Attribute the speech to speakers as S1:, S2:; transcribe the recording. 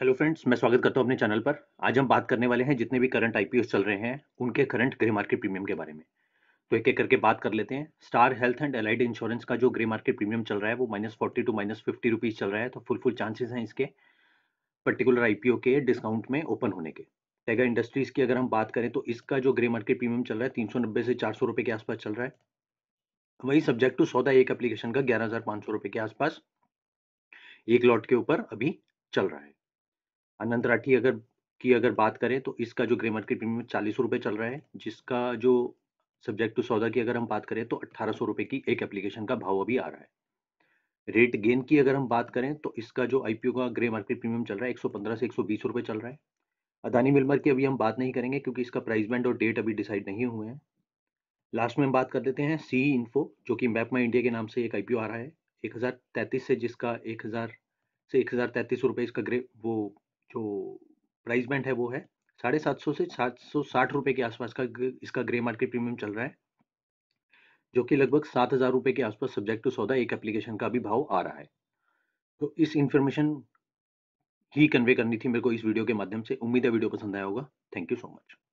S1: hello friends मैं स्वागत करता हूं अपने चैनल पर आज हम बात करने वाले हैं जितने भी करंट आई चल रहे हैं उनके करंट ग्रे मार्केट प्रीमियम के बारे में तो एक एक करके बात कर लेते हैं star health and allied insurance का जो ग्रे मार्केट प्रीमियम चल रहा है वो minus forty to minus fifty rupees चल रहा है तो फुल फुल चांसेस हैं इसके पर्टिकुलर आई के डिस्काउंट में ओपन होने के टैगर इंडस्ट्रीज़ की अगर हम बात करें तो इसका जो ग्रे मार्केट प्रीमियम चल रहा है तीन सौ नब्बे से चार सौ के आसपास चल रहा है वही सब्जेक्ट टू सौदा एक एप्लीकेशन का ग्यारह हज़ार पाँच सौ के आसपास एक लॉट के ऊपर अभी चल रहा है अनंत राठी अगर की अगर बात करें तो इसका जो ग्रे मार्केट प्रीमियम चालीस रुपये चल रहा है जिसका जो सब्जेक्ट टू सौदा की अगर हम बात करें तो अट्ठारह सौ रुपये की एक एप्लीकेशन का भाव अभी आ रहा है रेट गेन की अगर हम बात करें तो इसका जो आईपीओ का ग्रे मार्केट प्रीमियम चल रहा है 115 से 120 रुपए चल रहा है अदानी मिलमर की अभी हम बात नहीं करेंगे क्योंकि इसका प्राइस बैंड और डेट अभी डिसाइड नहीं हुए हैं लास्ट में हम बात कर लेते हैं सी इन्फो जो कि मैप माई इंडिया के नाम से एक आई आ रहा है एक से जिसका एक से एक हज़ार इसका ग्रे वो जो प्राइस बैंड है वो है साढ़े सात सौ से सात सौ साठ रुपये के आसपास का इसका ग्रे मार्केट प्रीमियम चल रहा है जो कि लगभग सात हज़ार रुपये के आसपास सब्जेक्ट टू सौदा एक एप्लीकेशन का भी भाव आ रहा है
S2: तो इस इन्फॉर्मेशन ही कन्वे करनी थी मेरे को इस वीडियो के माध्यम से उम्मीद है वीडियो पसंद आया होगा थैंक यू सो मच